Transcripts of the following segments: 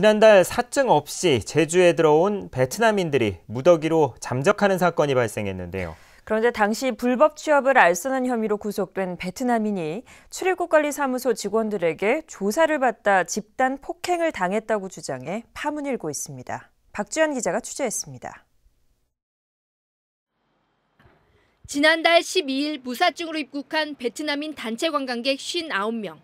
지난달 사증 없이 제주에 들어온 베트남인들이 무더기로 잠적하는 사건이 발생했는데요. 그런데 당시 불법 취업을 알선한 혐의로 구속된 베트남인이 출입국관리사무소 직원들에게 조사를 받다 집단 폭행을 당했다고 주장해 파문일고 있습니다. 박주현 기자가 취재했습니다. 지난달 12일 무사증으로 입국한 베트남인 단체 관광객 59명.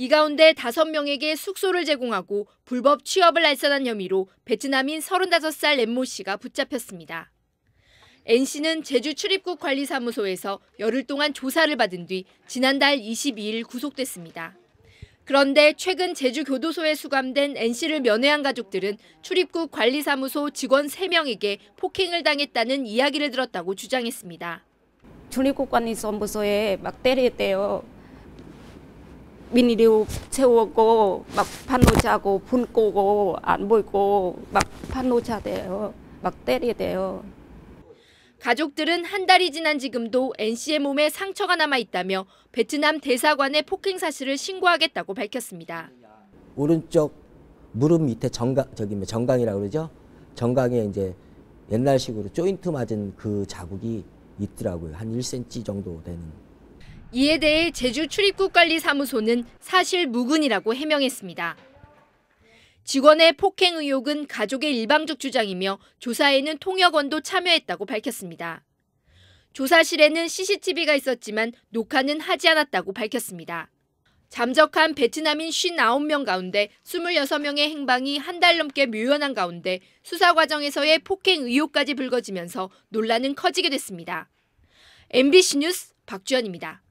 이 가운데 5명에게 숙소를 제공하고 불법 취업을 알선한 혐의로 베트남인 35살 엠모 씨가 붙잡혔습니다. 엔 씨는 제주 출입국 관리사무소에서 열흘 동안 조사를 받은 뒤 지난달 22일 구속됐습니다. 그런데 최근 제주교도소에 수감된 엔 씨를 면회한 가족들은 출입국 관리사무소 직원 3명에게 폭행을 당했다는 이야기를 들었다고 주장했습니다. 출입국 관리사무소에 막 때렸대요. 미니리우 세우고 막 판노자고 분 꼬고 안 보이고 막판노자돼요막 때리대요. 가족들은 한 달이 지난 지금도 N 씨의 몸에 상처가 남아 있다며 베트남 대사관에 폭행 사실을 신고하겠다고 밝혔습니다. 오른쪽 무릎 밑에 정강 저기 뭐 정강이라고 그러죠. 정강에 이제 옛날식으로 조인트 맞은 그 자국이 있더라고요. 한 1cm 정도 되는. 이에 대해 제주 출입국관리사무소는 사실 무근이라고 해명했습니다. 직원의 폭행 의혹은 가족의 일방적 주장이며 조사에는 통역원도 참여했다고 밝혔습니다. 조사실에는 CCTV가 있었지만 녹화는 하지 않았다고 밝혔습니다. 잠적한 베트남인 59명 가운데 26명의 행방이 한 달 넘게 묘연한 가운데 수사 과정에서의 폭행 의혹까지 불거지면서 논란은 커지게 됐습니다. MBC 뉴스 박주연입니다.